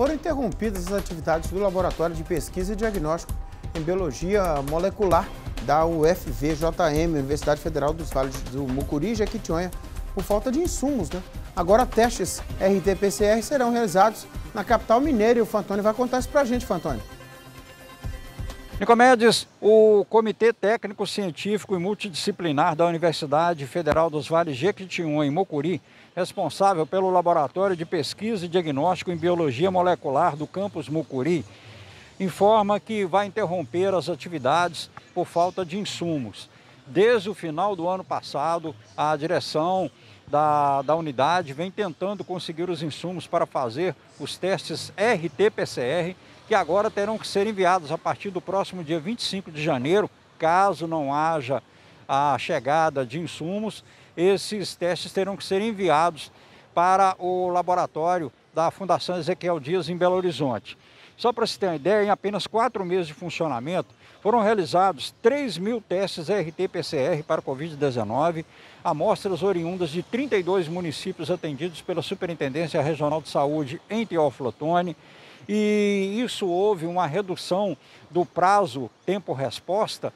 foram interrompidas as atividades do Laboratório de Pesquisa e Diagnóstico em Biologia Molecular da UFVJM, Universidade Federal dos Vales do Mucuri e Jequitinhonha, por falta de insumos. Né? Agora testes RT-PCR serão realizados na capital mineira e o Fantoni vai contar isso pra gente, Fantoni. Nicomedes, o Comitê Técnico Científico e Multidisciplinar da Universidade Federal dos Vales Jequitinhonha em Mocuri, responsável pelo Laboratório de Pesquisa e Diagnóstico em Biologia Molecular do campus Mucuri, informa que vai interromper as atividades por falta de insumos. Desde o final do ano passado, a direção da, da unidade vem tentando conseguir os insumos para fazer os testes RT-PCR, que agora terão que ser enviados a partir do próximo dia 25 de janeiro, caso não haja a chegada de insumos, esses testes terão que ser enviados para o laboratório da Fundação Ezequiel Dias em Belo Horizonte. Só para se ter uma ideia, em apenas quatro meses de funcionamento, foram realizados 3 mil testes RT-PCR para Covid-19, amostras oriundas de 32 municípios atendidos pela Superintendência Regional de Saúde em Teoflotone, e isso houve uma redução do prazo tempo-resposta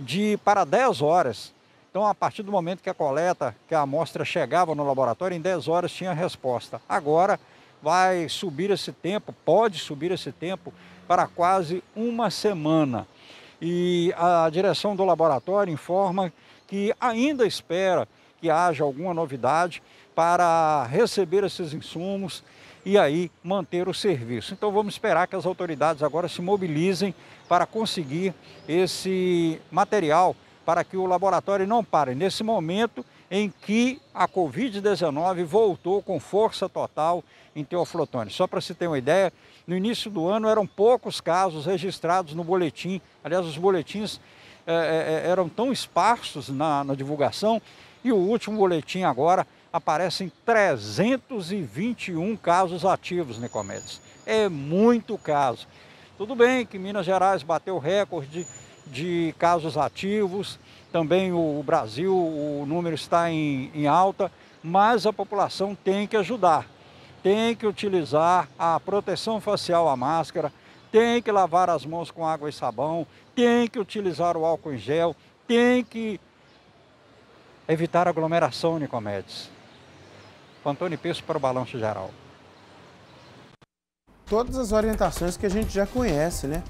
de para 10 horas. Então, a partir do momento que a coleta, que a amostra chegava no laboratório, em 10 horas tinha resposta. Agora, vai subir esse tempo, pode subir esse tempo para quase uma semana. E a direção do laboratório informa que ainda espera que haja alguma novidade para receber esses insumos e aí manter o serviço. Então vamos esperar que as autoridades agora se mobilizem para conseguir esse material para que o laboratório não pare. Nesse momento, em que a Covid-19 voltou com força total em Teoflotone. Só para se ter uma ideia, no início do ano eram poucos casos registrados no boletim. Aliás, os boletins eh, eh, eh, eram tão esparsos na, na divulgação e o último boletim agora aparecem 321 casos ativos, Nicomedes. É muito caso. Tudo bem que Minas Gerais bateu recorde de casos ativos, também o Brasil, o número está em, em alta, mas a população tem que ajudar, tem que utilizar a proteção facial, a máscara, tem que lavar as mãos com água e sabão, tem que utilizar o álcool em gel, tem que evitar aglomeração, Nicomedes. Antônio Peço para o Balanço Geral. Todas as orientações que a gente já conhece, né?